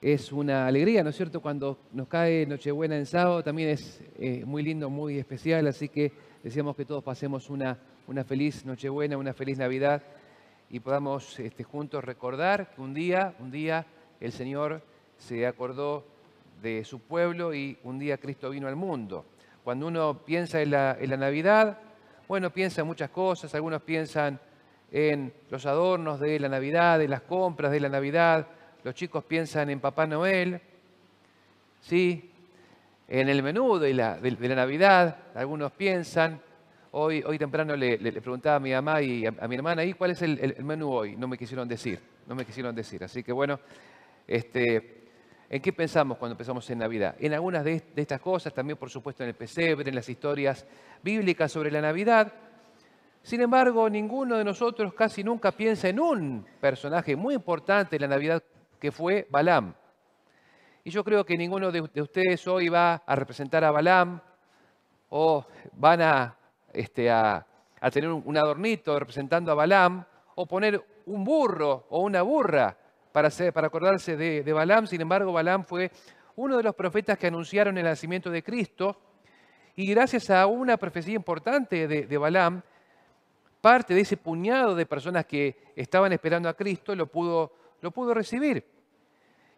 es una alegría, ¿no es cierto? Cuando nos cae Nochebuena en sábado también es eh, muy lindo, muy especial, así que deseamos que todos pasemos una, una feliz Nochebuena, una feliz Navidad y podamos este, juntos recordar que un día, un día el Señor se acordó de su pueblo y un día Cristo vino al mundo. Cuando uno piensa en la, en la Navidad, bueno, piensa en muchas cosas, algunos piensan en los adornos de la Navidad, en las compras de la Navidad, los chicos piensan en Papá Noel, ¿sí? en el menú de la, la Navidad, algunos piensan. Hoy, hoy temprano le, preguntaba a mi mamá y a, mi hermana, ¿y cuál es el, menú hoy? No me quisieron decir, no me quisieron decir. Así que bueno, este, ¿en qué pensamos cuando pensamos en Navidad? En algunas de, de estas cosas, también por supuesto en el pesebre, en las historias bíblicas sobre la Navidad, sin embargo, ninguno de nosotros casi nunca piensa en un personaje muy importante de la Navidad que fue Balaam. Y yo creo que ninguno de, ustedes hoy va a representar a Balaam o van a, este, tener un adornito representando a Balaam o poner un burro o una burra para, acordarse de, Balaam. Sin embargo, Balaam fue uno de los profetas que anunciaron el nacimiento de Cristo. Y gracias a una profecía importante de, de, Balaam, parte de ese puñado de personas que estaban esperando a Cristo lo pudo, lo pudo recibir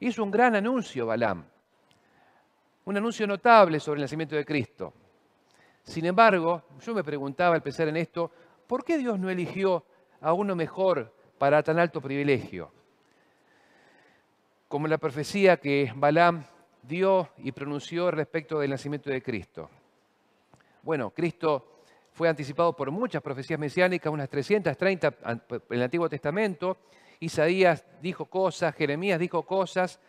hizo un gran anuncio Balaam, un anuncio notable sobre el nacimiento de Cristo. Sin embargo, yo me preguntaba al pensar en esto, ¿por qué Dios no eligió a uno mejor para tan alto privilegio? Como la profecía que Balaam dio y pronunció respecto del nacimiento de Cristo. Bueno, Cristo fue anticipado por muchas profecías mesiánicas, unas 330 en el Antiguo Testamento, Isaías dijo cosas, Jeremías dijo cosas,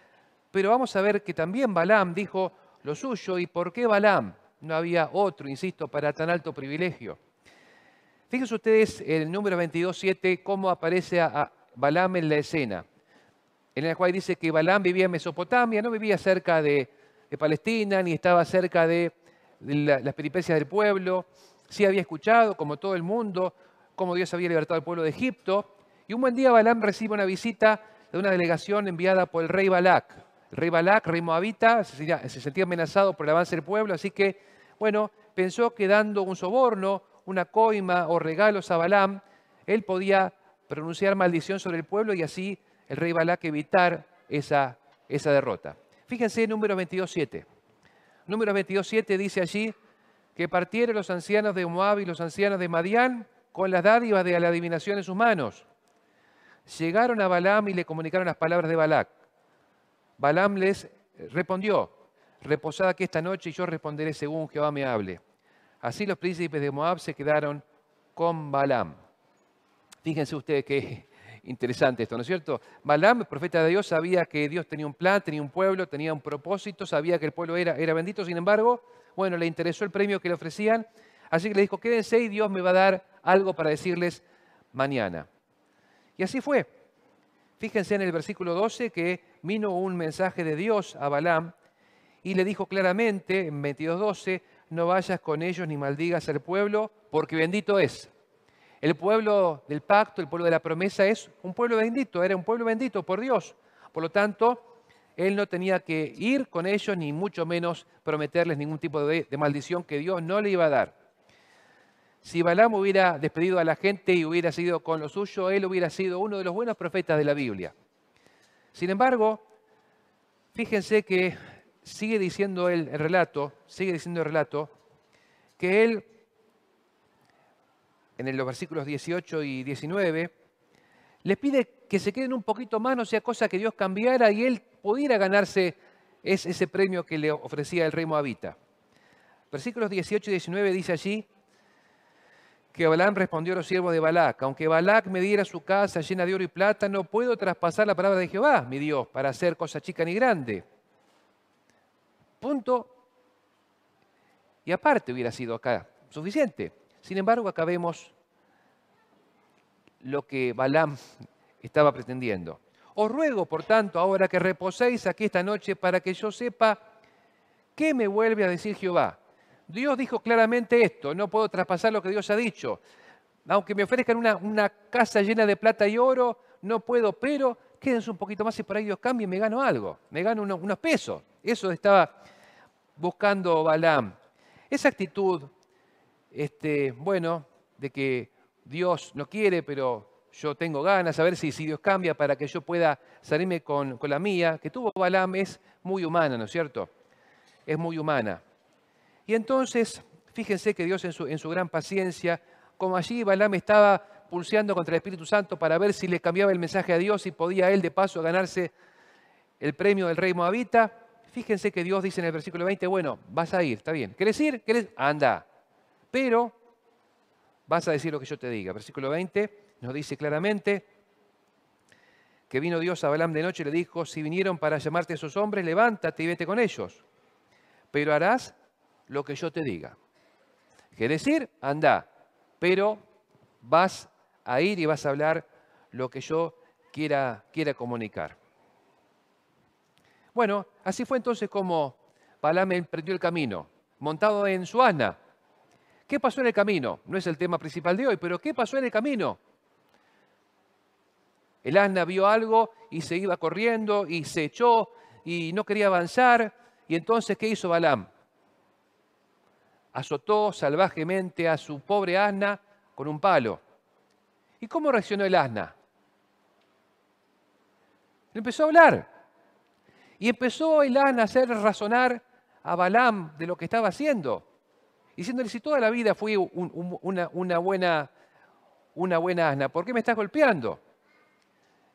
pero vamos a ver que también Balaam dijo lo suyo y por qué Balaam. No había otro, insisto, para tan alto privilegio. Fíjense ustedes el número 22.7, cómo aparece a Balaam en la escena, en la cual dice que Balaam vivía en Mesopotamia, no vivía cerca de, Palestina, ni estaba cerca de, las peripecias del pueblo. Sí había escuchado, como todo el mundo, cómo Dios había libertado al pueblo de Egipto, y un buen día Balam recibe una visita de una delegación enviada por el rey Balak. El rey Balak, rey Moabita, se sentía amenazado por el avance del pueblo, así que, bueno, pensó que dando un soborno, una coima o regalos a Balaam, él podía pronunciar maldición sobre el pueblo y así el rey Balak evitar esa, esa derrota. Fíjense en número 22.7. Número 22.7 dice allí que partieron los ancianos de Moab y los ancianos de Madián con las dádivas de la adivinación en sus manos llegaron a Balaam y le comunicaron las palabras de Balac. Balaam les eh, respondió, reposad aquí esta noche y yo responderé según Jehová me hable. Así los príncipes de Moab se quedaron con Balaam. Fíjense ustedes qué interesante esto, ¿no es cierto? Balaam, profeta de Dios, sabía que Dios tenía un plan, tenía un pueblo, tenía un propósito, sabía que el pueblo era, era bendito, sin embargo, bueno, le interesó el premio que le ofrecían, así que le dijo, quédense y Dios me va a dar algo para decirles mañana. Y así fue. Fíjense en el versículo 12 que vino un mensaje de Dios a Balaam y le dijo claramente en 22.12, no vayas con ellos ni maldigas al pueblo, porque bendito es. El pueblo del pacto, el pueblo de la promesa es un pueblo bendito, era un pueblo bendito por Dios. Por lo tanto, él no tenía que ir con ellos ni mucho menos prometerles ningún tipo de, de maldición que Dios no le iba a dar. Si Balaam hubiera despedido a la gente y hubiera sido con lo suyo, él hubiera sido uno de los buenos profetas de la Biblia. Sin embargo, fíjense que sigue diciendo el relato, sigue diciendo el relato, que él, en los versículos 18 y 19, les pide que se queden un poquito más, no sea cosa que Dios cambiara y él pudiera ganarse ese premio que le ofrecía el rey Moabita. Versículos 18 y 19 dice allí, que Balaam respondió a los siervos de Balac, aunque Balac me diera su casa llena de oro y plata, no puedo traspasar la palabra de Jehová, mi Dios, para hacer cosa chica ni grande. Punto. Y aparte hubiera sido acá suficiente. Sin embargo, acabemos lo que Balaam estaba pretendiendo. Os ruego, por tanto, ahora que reposéis aquí esta noche para que yo sepa qué me vuelve a decir Jehová Dios dijo claramente esto, no puedo traspasar lo que Dios ha dicho. Aunque me ofrezcan una, casa llena de plata y oro, no puedo, pero quédense un poquito más y por ahí Dios cambia y me gano algo, me gano unos, pesos. Eso estaba buscando Balam. Esa actitud, este, bueno, de que Dios no quiere, pero yo tengo ganas, a ver si, si Dios cambia para que yo pueda salirme con, con la mía, que tuvo Balaam, es muy humana, ¿no es cierto? Es muy humana. Y entonces, fíjense que Dios en su, gran paciencia, como allí Balaam estaba pulseando contra el Espíritu Santo para ver si le cambiaba el mensaje a Dios y podía él de paso ganarse el premio del rey Moabita, fíjense que Dios dice en el versículo 20, bueno, vas a ir, está bien. ¿Querés ir? ¿Querés? Anda. Pero vas a decir lo que yo te diga. Versículo 20 nos dice claramente que vino Dios a Balaam de noche y le dijo, si vinieron para llamarte esos hombres, levántate y vete con ellos. Pero harás lo que yo te diga. ¿Qué decir, anda, pero vas a ir y vas a hablar lo que yo quiera, quiera comunicar. Bueno, así fue entonces como Balam emprendió el camino, montado en su asna. ¿Qué pasó en el camino? No es el tema principal de hoy, pero ¿qué pasó en el camino? El asna vio algo y se iba corriendo y se echó y no quería avanzar. Y entonces, ¿qué hizo Balaam? azotó salvajemente a su pobre asna con un palo. ¿Y cómo reaccionó el asna? Le empezó a hablar. Y empezó el asna a hacer razonar a Balaam de lo que estaba haciendo, diciéndole, si toda la vida fui una, buena, una buena asna, ¿por qué me estás golpeando?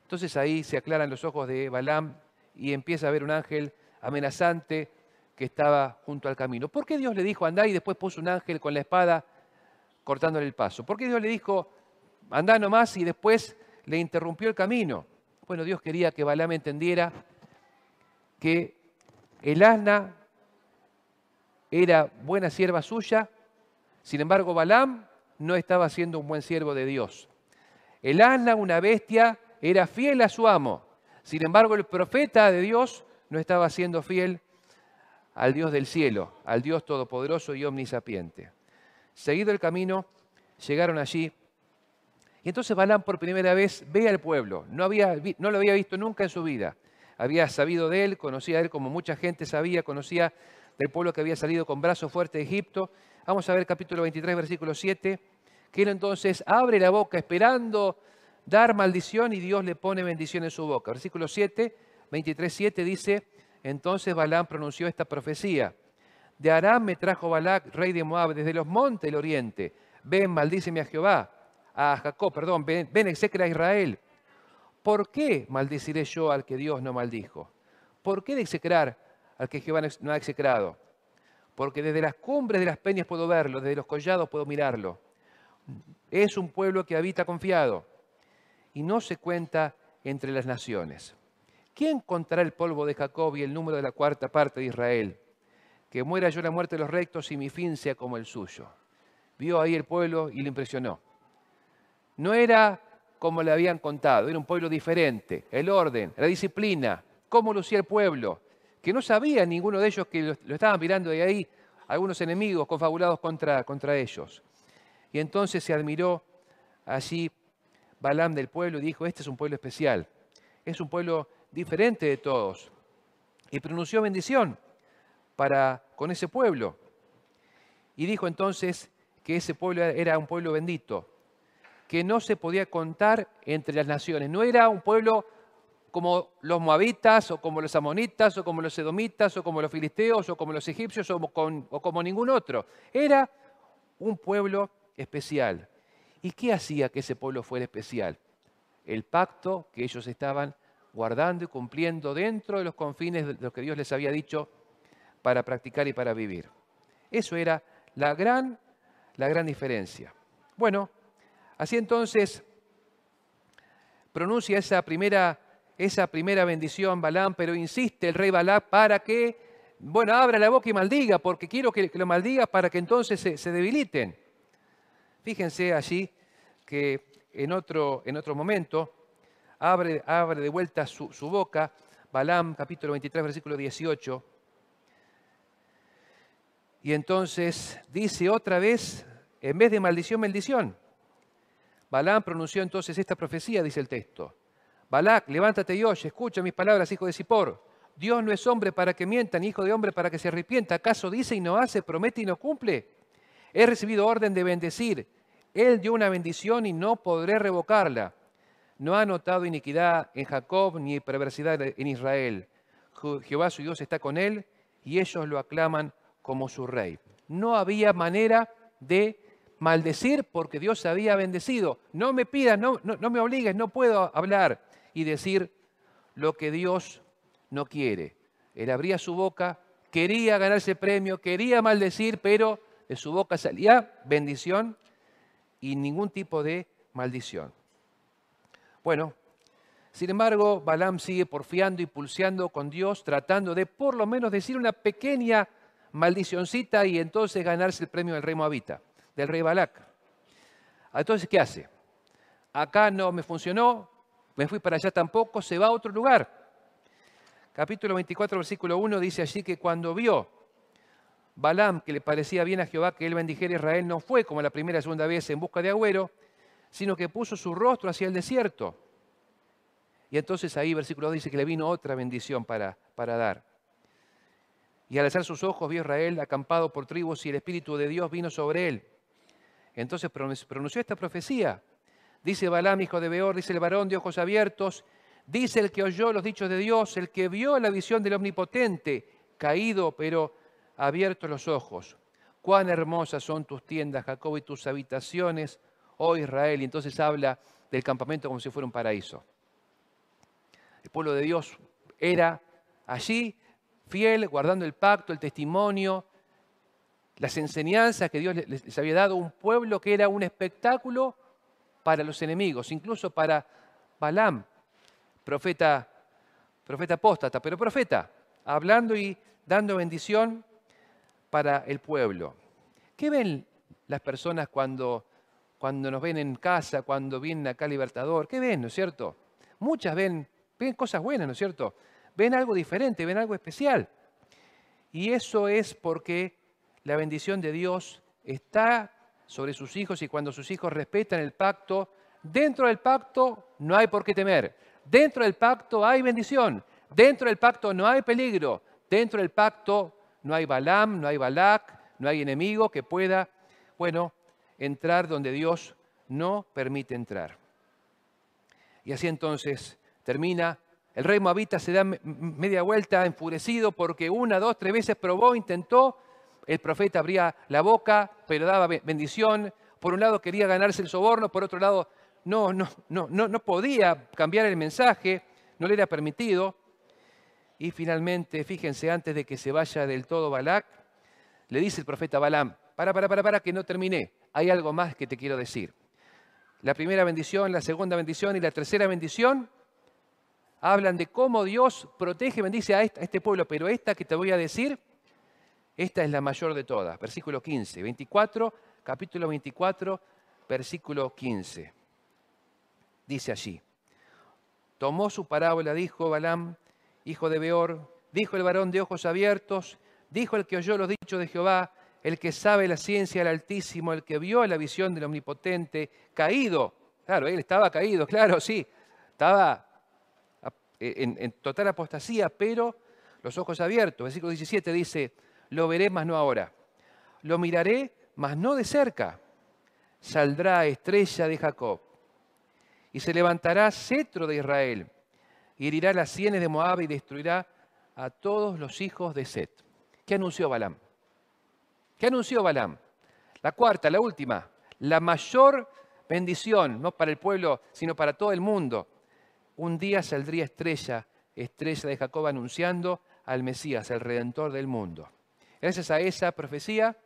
Entonces ahí se aclaran los ojos de Balaam y empieza a ver un ángel amenazante que estaba junto al camino. ¿Por qué Dios le dijo andá y después puso un ángel con la espada cortándole el paso? ¿Por qué Dios le dijo andá nomás y después le interrumpió el camino? Bueno, Dios quería que Balaam entendiera que el asna era buena sierva suya, sin embargo Balaam no estaba siendo un buen siervo de Dios. El asna, una bestia, era fiel a su amo, sin embargo el profeta de Dios no estaba siendo fiel al Dios del cielo, al Dios todopoderoso y omnisapiente. Seguido el camino, llegaron allí. Y entonces Balán por primera vez ve al pueblo. No, había, no lo había visto nunca en su vida. Había sabido de él, conocía a él como mucha gente sabía, conocía del pueblo que había salido con brazo fuerte de Egipto. Vamos a ver capítulo 23, versículo 7, que él entonces abre la boca esperando dar maldición y Dios le pone bendición en su boca. Versículo 7, 23, 7 dice, entonces Balaam pronunció esta profecía. De Aram me trajo Balac, rey de Moab, desde los montes del oriente. Ven, maldíceme a Jehová, a Jacob, perdón, ven, ven execra a Israel. ¿Por qué maldeciré yo al que Dios no maldijo? ¿Por qué de execrar al que Jehová no ha execrado? Porque desde las cumbres de las peñas puedo verlo, desde los collados puedo mirarlo. Es un pueblo que habita confiado y no se cuenta entre las naciones. ¿Quién contará el polvo de Jacob y el número de la cuarta parte de Israel? Que muera yo la muerte de los rectos y mi fin sea como el suyo. Vio ahí el pueblo y le impresionó. No era como le habían contado, era un pueblo diferente. El orden, la disciplina, cómo lucía el pueblo, que no sabía ninguno de ellos que lo, estaban mirando de ahí, algunos enemigos confabulados contra, contra ellos. Y entonces se admiró allí Balaam del pueblo y dijo, este es un pueblo especial, es un pueblo diferente de todos y pronunció bendición para con ese pueblo. Y dijo entonces que ese pueblo era un pueblo bendito, que no se podía contar entre las naciones. No era un pueblo como los moabitas o como los amonitas o como los edomitas o como los filisteos o como los egipcios o como ningún otro. Era un pueblo especial. ¿Y qué hacía que ese pueblo fuera especial? El pacto que ellos estaban guardando y cumpliendo dentro de los confines de lo que Dios les había dicho para practicar y para vivir. Eso era la gran, la gran diferencia. Bueno, así entonces pronuncia esa primera, esa primera bendición Balán, pero insiste el rey Balá para que, bueno, abra la boca y maldiga, porque quiero que, lo maldiga para que entonces se, debiliten. Fíjense allí que en otro, en otro momento, abre, de vuelta su, boca, Balaam capítulo 23, versículo 18. Y entonces dice otra vez, en vez de maldición, bendición. Balaam pronunció entonces esta profecía, dice el texto. Balac, levántate y oye, escucha mis palabras, hijo de Sipor. Dios no es hombre para que mientan, hijo de hombre para que se arrepienta. ¿Acaso dice y no hace, promete y no cumple? He recibido orden de bendecir. Él dio una bendición y no podré revocarla. No ha notado iniquidad en Jacob ni perversidad en Israel. Jehová su Dios está con él y ellos lo aclaman como su rey. No había manera de maldecir porque Dios había bendecido. No me pidas, no, no me obligues, no puedo hablar y decir lo que Dios no quiere. Él abría su boca, quería ganarse premio, quería maldecir, pero de su boca salía bendición y ningún tipo de maldición. Bueno, sin embargo, Balaam sigue porfiando y pulseando con Dios, tratando de por lo menos decir una pequeña maldicioncita y entonces ganarse el premio del rey Moabita, del rey Balac. Entonces, ¿qué hace? Acá no me funcionó, me fui para allá tampoco, se va a otro lugar. Capítulo 24, versículo 1 dice allí que cuando vio Balaam que le parecía bien a Jehová que él bendijera a Israel, no fue como la primera y segunda vez en busca de agüero, sino que puso su rostro hacia el desierto. Y entonces ahí, versículo 2 dice que le vino otra bendición para, para dar. Y al alzar sus ojos vio Israel acampado por tribus y el Espíritu de Dios vino sobre él. Entonces pronunció esta profecía. Dice Balaam, hijo de Beor, dice el varón de ojos abiertos, dice el que oyó los dichos de Dios, el que vio la visión del Omnipotente, caído pero abiertos los ojos. Cuán hermosas son tus tiendas, Jacob, y tus habitaciones, oh Israel, y entonces habla del campamento como si fuera un paraíso. El pueblo de Dios era allí, fiel, guardando el pacto, el testimonio, las enseñanzas que Dios les había dado, un pueblo que era un espectáculo para los enemigos, incluso para Balaam, profeta, profeta apóstata, pero profeta, hablando y dando bendición para el pueblo. ¿Qué ven las personas cuando cuando nos ven en casa, cuando vienen acá Libertador, ¿qué ven, no es cierto? Muchas ven, ven cosas buenas, ¿no es cierto? Ven algo diferente, ven algo especial. Y eso es porque la bendición de Dios está sobre sus hijos y cuando sus hijos respetan el pacto, dentro del pacto no hay por qué temer. Dentro del pacto hay bendición. Dentro del pacto no hay peligro. Dentro del pacto no hay balam, no hay balak, no hay enemigo que pueda, bueno, entrar donde Dios no permite entrar. Y así entonces termina. El rey Moabita se da media vuelta enfurecido porque una, dos, tres veces probó, intentó. El profeta abría la boca, pero daba bendición. Por un lado quería ganarse el soborno, por otro lado no, no, no, no, no podía cambiar el mensaje, no le era permitido. Y finalmente, fíjense, antes de que se vaya del todo Balac, le dice el profeta Balaam, para, para, para, para, que no terminé hay algo más que te quiero decir. La primera bendición, la segunda bendición y la tercera bendición hablan de cómo Dios protege, bendice a este pueblo, pero esta que te voy a decir, esta es la mayor de todas. Versículo 15, 24, capítulo 24, versículo 15. Dice allí, tomó su parábola, dijo Balaam, hijo de Beor, dijo el varón de ojos abiertos, dijo el que oyó los dichos de Jehová, el que sabe la ciencia del Altísimo, el que vio la visión del Omnipotente, caído. Claro, él estaba caído, claro, sí. Estaba e, en, total apostasía, pero los ojos abiertos. Versículo 17 dice, lo veré, mas no ahora. Lo miraré, mas no de cerca. Saldrá estrella de Jacob y se levantará cetro de Israel y herirá las sienes de Moab y destruirá a todos los hijos de Set. ¿Qué anunció Balaam? ¿Qué anunció Balaam? La cuarta, la última, la mayor bendición, no para el pueblo, sino para todo el mundo. Un día saldría estrella, estrella de Jacob anunciando al Mesías, el redentor del mundo. Gracias a esa profecía,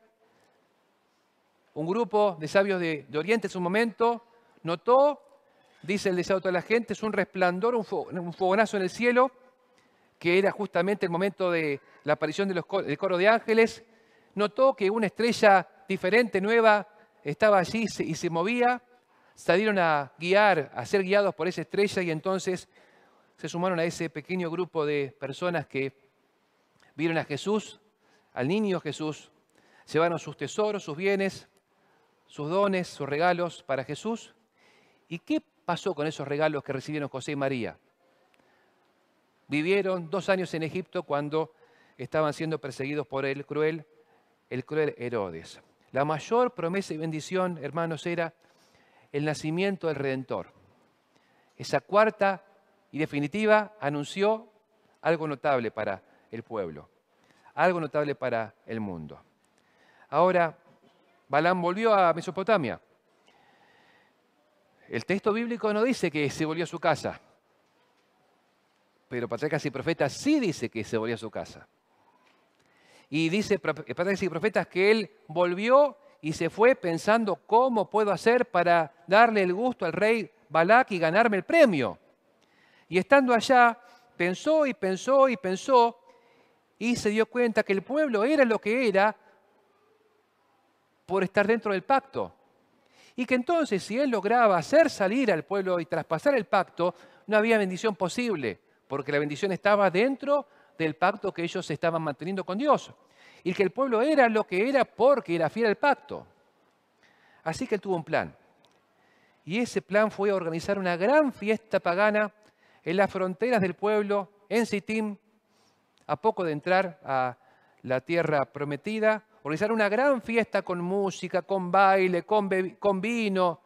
un grupo de sabios de, Oriente en su momento notó, dice el deseado de la gente, es un resplandor, un, fogonazo en el cielo, que era justamente el momento de la aparición del coro de ángeles, notó que una estrella diferente, nueva, estaba allí y se movía. Salieron a guiar, a ser guiados por esa estrella y entonces se sumaron a ese pequeño grupo de personas que vieron a Jesús, al niño Jesús, llevaron sus tesoros, sus bienes, sus dones, sus regalos para Jesús. ¿Y qué pasó con esos regalos que recibieron José y María? Vivieron dos años en Egipto cuando estaban siendo perseguidos por el cruel el cruel Herodes. La mayor promesa y bendición, hermanos, era el nacimiento del Redentor. Esa cuarta y definitiva anunció algo notable para el pueblo, algo notable para el mundo. Ahora, Balán volvió a Mesopotamia. El texto bíblico no dice que se volvió a su casa, pero Patriarcas y Profetas sí dice que se volvió a su casa. Y dice Patrick eh, y Profetas que él volvió y se fue pensando cómo puedo hacer para darle el gusto al rey Balak y ganarme el premio. Y estando allá, pensó y pensó y pensó y se dio cuenta que el pueblo era lo que era por estar dentro del pacto. Y que entonces si él lograba hacer salir al pueblo y traspasar el pacto, no había bendición posible, porque la bendición estaba dentro del pacto que ellos estaban manteniendo con Dios. Y que el pueblo era lo que era porque era fiel al pacto. Así que él tuvo un plan. Y ese plan fue organizar una gran fiesta pagana en las fronteras del pueblo, en Sittim, a poco de entrar a la tierra prometida, organizar una gran fiesta con música, con baile, con, con vino,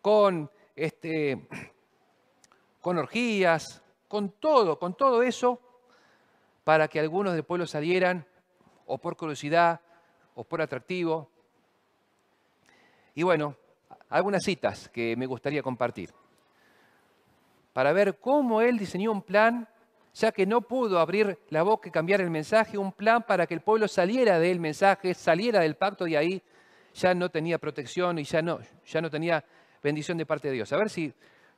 con, este, con orgías, con todo, con todo eso, para que algunos del pueblo salieran, o por curiosidad, o por atractivo. Y bueno, algunas citas que me gustaría compartir, para ver cómo él diseñó un plan, ya que no pudo abrir la boca y cambiar el mensaje, un plan para que el pueblo saliera del mensaje, saliera del pacto y ahí ya no tenía protección y ya no, ya no tenía bendición de parte de Dios. A ver si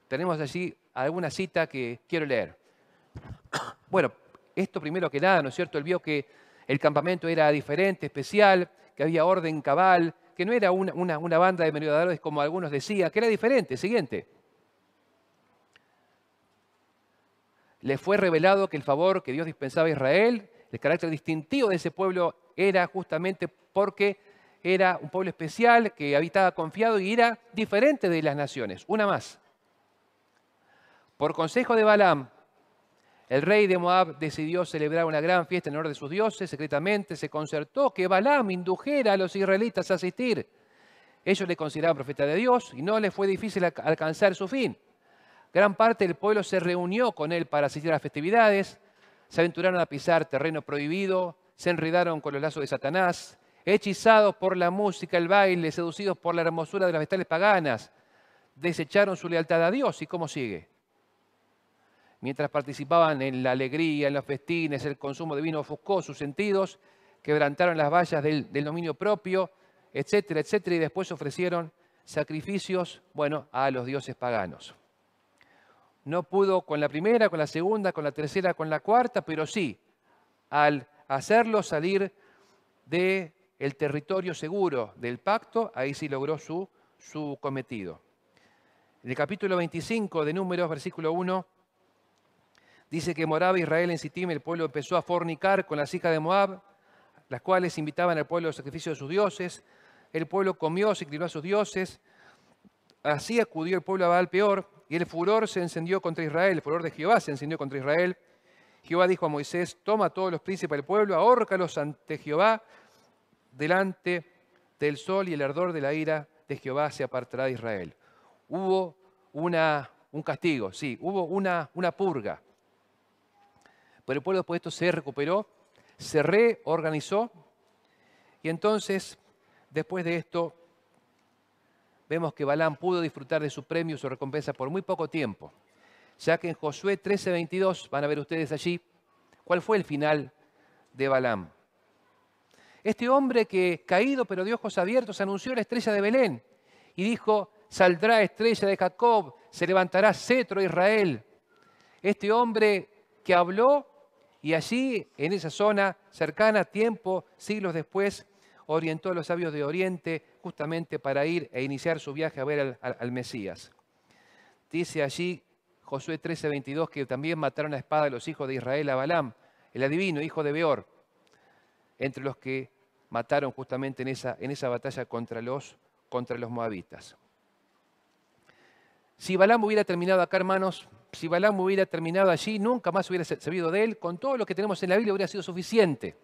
tenemos allí alguna cita que quiero leer. Bueno, esto primero que nada, ¿no es cierto? Él vio que el campamento era diferente, especial, que había orden cabal, que no era una, una, banda de merodeadores como algunos decían, que era diferente. Siguiente. Le fue revelado que el favor que Dios dispensaba a Israel, el carácter distintivo de ese pueblo era justamente porque era un pueblo especial que habitaba confiado y era diferente de las naciones. Una más. Por consejo de Balaam, el rey de Moab decidió celebrar una gran fiesta en honor de sus dioses. Secretamente se concertó que Balaam indujera a los israelitas a asistir. Ellos le consideraban profeta de Dios y no les fue difícil alcanzar su fin. Gran parte del pueblo se reunió con él para asistir a las festividades, se aventuraron a pisar terreno prohibido, se enredaron con los lazos de Satanás, hechizados por la música, el baile, seducidos por la hermosura de las vestales paganas, desecharon su lealtad a Dios y cómo sigue Mientras participaban en la alegría, en los festines, el consumo de vino ofuscó sus sentidos, quebrantaron las vallas del, dominio propio, etcétera, etcétera, y después ofrecieron sacrificios, bueno, a los dioses paganos. No pudo con la primera, con la segunda, con la tercera, con la cuarta, pero sí, al hacerlo salir del el territorio seguro del pacto, ahí sí logró su, su cometido. En el capítulo 25 de Números, versículo 1, Dice que moraba Israel en Sittim, el pueblo empezó a fornicar con las hijas de Moab, las cuales invitaban al pueblo al sacrificio de sus dioses. El pueblo comió, se crió a sus dioses. Así acudió el pueblo a Baal peor, y el furor se encendió contra Israel, el furor de Jehová se encendió contra Israel. Jehová dijo a Moisés, toma a todos los príncipes del pueblo, ahórcalos ante Jehová, delante del sol y el ardor de la ira de Jehová se apartará de Israel. Hubo una, un castigo, sí, hubo una, una purga. Pero el pueblo después de esto se recuperó, se reorganizó y entonces, después de esto, vemos que Balán pudo disfrutar de su premio, su recompensa por muy poco tiempo, ya que en Josué 13:22, van a ver ustedes allí, cuál fue el final de Balán. Este hombre que caído pero de ojos abiertos anunció la estrella de Belén y dijo, saldrá estrella de Jacob, se levantará cetro Israel. Este hombre que habló y allí, en esa zona cercana, tiempo, siglos después, orientó a los sabios de Oriente justamente para ir e iniciar su viaje a ver al, Mesías. Dice allí Josué 13:22 que también mataron a espada los hijos de Israel a Balaam, el adivino, hijo de Beor, entre los que mataron justamente en esa, en esa batalla contra los, contra los moabitas. Si Balaam hubiera terminado acá, hermanos, si Balaam hubiera terminado allí, nunca más hubiera servido de él, con todo lo que tenemos en la Biblia hubiera sido suficiente.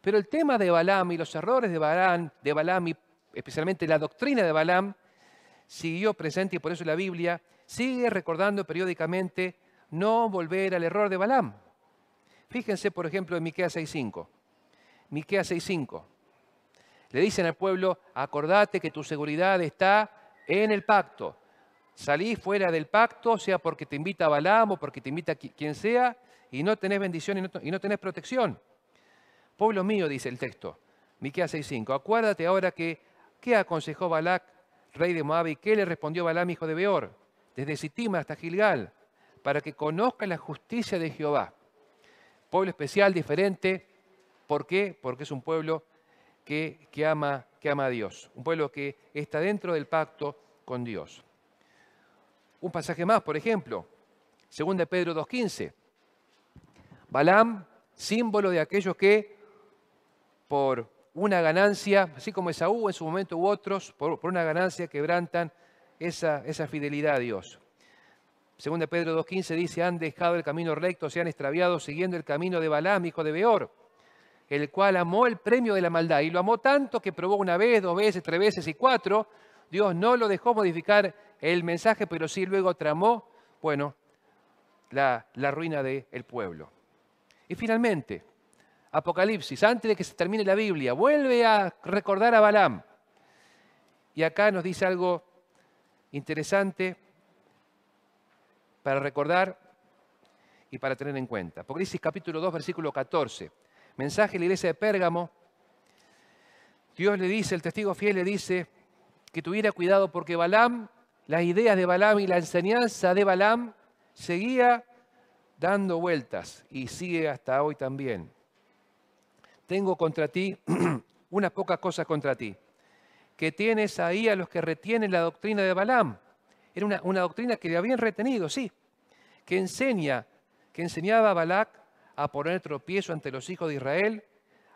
Pero el tema de Balaam y los errores de Balaam, de y especialmente la doctrina de Balaam, siguió presente y por eso la Biblia sigue recordando periódicamente no volver al error de Balaam. Fíjense, por ejemplo, en Miqueas 6.5. Miqueas 6.5. Le dicen al pueblo, acordate que tu seguridad está en el pacto, salís fuera del pacto, sea porque te invita Balaam o porque te invita quien sea, y no tenés bendición y no, tenés protección. Pueblo mío, dice el texto, Miqueas 6.5, acuérdate ahora que, ¿qué aconsejó Balac, rey de Moab, y qué le respondió Balaam, hijo de Beor, desde Sitima hasta Gilgal, para que conozca la justicia de Jehová? Pueblo especial, diferente, ¿por qué? Porque es un pueblo que ama, que ama a Dios, un pueblo que está dentro del pacto con Dios. Un pasaje más, por ejemplo, 2 de Pedro 2.15. Balaam, símbolo de aquellos que por una ganancia, así como Esaú en su momento u otros, por, una ganancia quebrantan esa, fidelidad a Dios. Según de Pedro 2.15 dice, han dejado el camino recto, se han extraviado siguiendo el camino de Balaam, hijo de Beor, el cual amó el premio de la maldad. Y lo amó tanto que probó una vez, dos veces, tres veces y cuatro. Dios no lo dejó modificar el mensaje, pero sí luego tramó, bueno, la, ruina del pueblo. Y finalmente, Apocalipsis, antes de que se termine la Biblia, vuelve a recordar a Balaam. Y acá nos dice algo interesante para recordar y para tener en cuenta. Apocalipsis capítulo 2, versículo 14. Mensaje de la iglesia de Pérgamo. Dios le dice, el testigo fiel le dice, que tuviera cuidado porque Balaam las ideas de Balaam y la enseñanza de Balaam seguía dando vueltas y sigue hasta hoy también. Tengo contra ti unas pocas cosas contra ti, que tienes ahí a los que retienen la doctrina de Balaam. Era una, doctrina que le habían retenido, sí, que enseña, que enseñaba a Balac a poner tropiezo ante los hijos de Israel,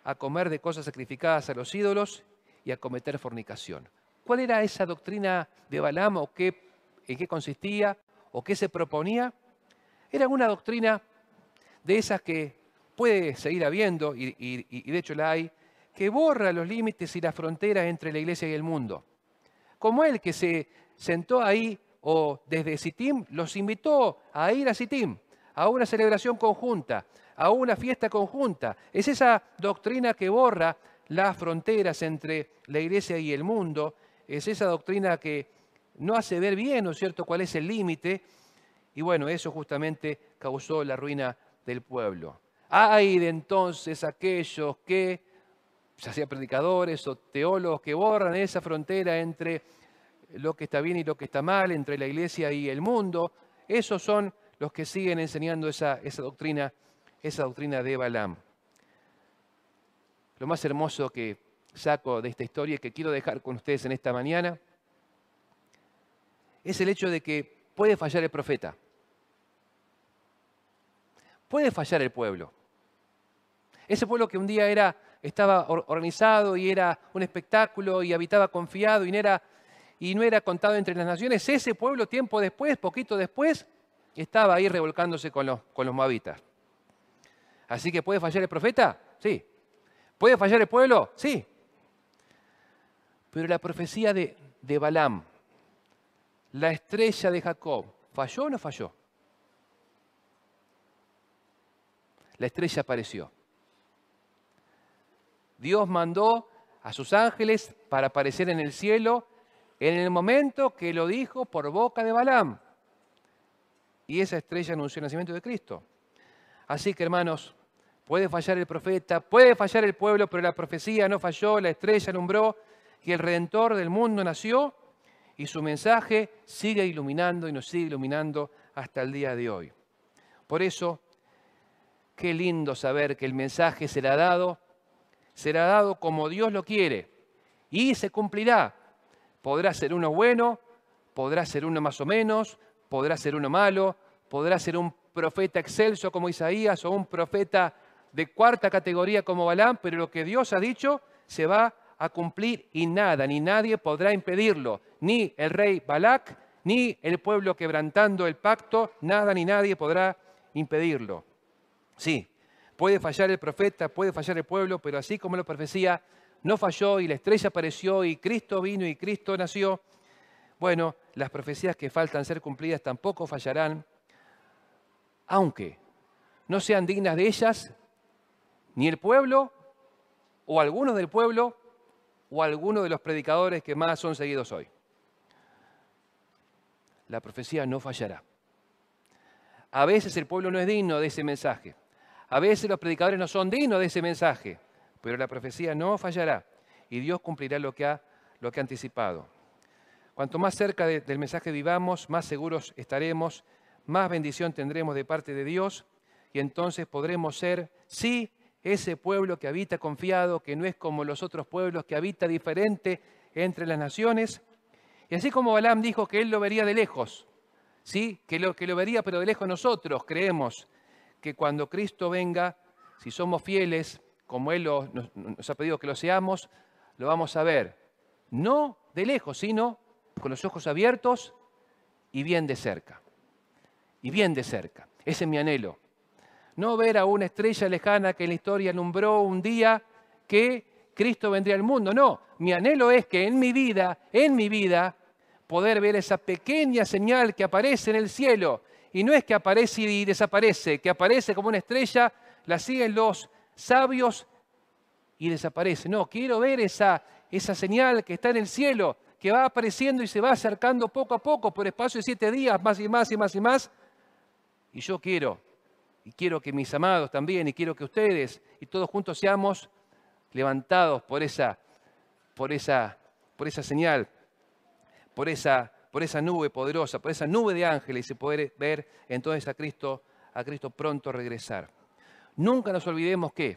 a comer de cosas sacrificadas a los ídolos y a cometer fornicación. ¿Cuál era esa doctrina de Balaam o en qué consistía o qué se proponía? Era una doctrina de esas que puede seguir habiendo, y, y de hecho la hay, que borra los límites y las fronteras entre la iglesia y el mundo. Como él que se sentó ahí o desde Sitim los invitó a ir a Sitim, a una celebración conjunta, a una fiesta conjunta. Es esa doctrina que borra las fronteras entre la iglesia y el mundo es esa doctrina que no hace ver bien, ¿no es cierto?, cuál es el límite. Y bueno, eso justamente causó la ruina del pueblo. Hay de entonces aquellos que, ya sea predicadores o teólogos, que borran esa frontera entre lo que está bien y lo que está mal, entre la iglesia y el mundo. Esos son los que siguen enseñando esa, doctrina, esa doctrina de Balaam. Lo más hermoso que saco de esta historia que quiero dejar con ustedes en esta mañana es el hecho de que puede fallar el profeta, puede fallar el pueblo. Ese pueblo que un día era, estaba organizado y era un espectáculo y habitaba confiado y no, era, y no era contado entre las naciones, ese pueblo tiempo después, poquito después, estaba ahí revolcándose con los, con los moabitas. Así que puede fallar el profeta, sí. ¿Puede fallar el pueblo? Sí. Pero la profecía de, Balaam, la estrella de Jacob, ¿falló o no falló? La estrella apareció. Dios mandó a sus ángeles para aparecer en el cielo en el momento que lo dijo por boca de Balaam. Y esa estrella anunció el nacimiento de Cristo. Así que hermanos, puede fallar el profeta, puede fallar el pueblo, pero la profecía no falló, la estrella alumbró, que el Redentor del mundo nació y su mensaje sigue iluminando y nos sigue iluminando hasta el día de hoy. Por eso, qué lindo saber que el mensaje será dado, será dado como Dios lo quiere y se cumplirá. Podrá ser uno bueno, podrá ser uno más o menos, podrá ser uno malo, podrá ser un profeta excelso como Isaías o un profeta de cuarta categoría como Balán, pero lo que Dios ha dicho se va a cumplir y nada ni nadie podrá impedirlo, ni el rey Balac, ni el pueblo quebrantando el pacto, nada ni nadie podrá impedirlo. Sí, puede fallar el profeta, puede fallar el pueblo, pero así como la profecía no falló y la estrella apareció y Cristo vino y Cristo nació, bueno, las profecías que faltan ser cumplidas tampoco fallarán, aunque no sean dignas de ellas ni el pueblo o algunos del pueblo o alguno de los predicadores que más son seguidos hoy. La profecía no fallará. A veces el pueblo no es digno de ese mensaje. A veces los predicadores no son dignos de ese mensaje. Pero la profecía no fallará y Dios cumplirá lo que ha, lo que anticipado. Cuanto más cerca del mensaje vivamos, más seguros estaremos, más bendición tendremos de parte de Dios y entonces podremos ser, sí, ese pueblo que habita confiado, que no es como los otros pueblos, que habita diferente entre las naciones. Y así como Balaam dijo que él lo vería de lejos, ¿sí? que, lo, que lo vería pero de lejos nosotros creemos que cuando Cristo venga, si somos fieles, como Él nos ha pedido que lo seamos, lo vamos a ver, no de lejos, sino con los ojos abiertos y bien de cerca. Y bien de cerca. Ese es mi anhelo no ver a una estrella lejana que en la historia alumbró un día que Cristo vendría al mundo. No, mi anhelo es que en mi vida, en mi vida, poder ver esa pequeña señal que aparece en el cielo. Y no es que aparece y desaparece, que aparece como una estrella, la siguen los sabios y desaparece. No, quiero ver esa, esa señal que está en el cielo, que va apareciendo y se va acercando poco a poco por espacio de siete días, más y más y más y más. Y yo quiero y quiero que mis amados también, y quiero que ustedes y todos juntos seamos levantados por esa, por esa, por esa señal, por esa, por esa nube poderosa, por esa nube de ángeles y poder ver entonces a Cristo, a Cristo pronto regresar. Nunca nos olvidemos que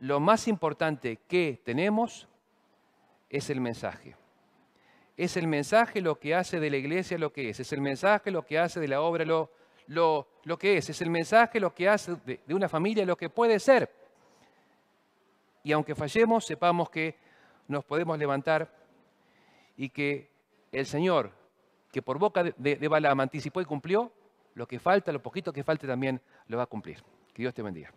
lo más importante que tenemos es el mensaje. Es el mensaje lo que hace de la iglesia lo que es. Es el mensaje lo que hace de la obra lo, que lo, que es, es el mensaje, lo que hace de, una familia, lo que puede ser. Y aunque fallemos, sepamos que nos podemos levantar y que el Señor, que por boca de, de, de Balaam anticipó y cumplió, lo que falta, lo poquito que falte también lo va a cumplir. Que Dios te bendiga.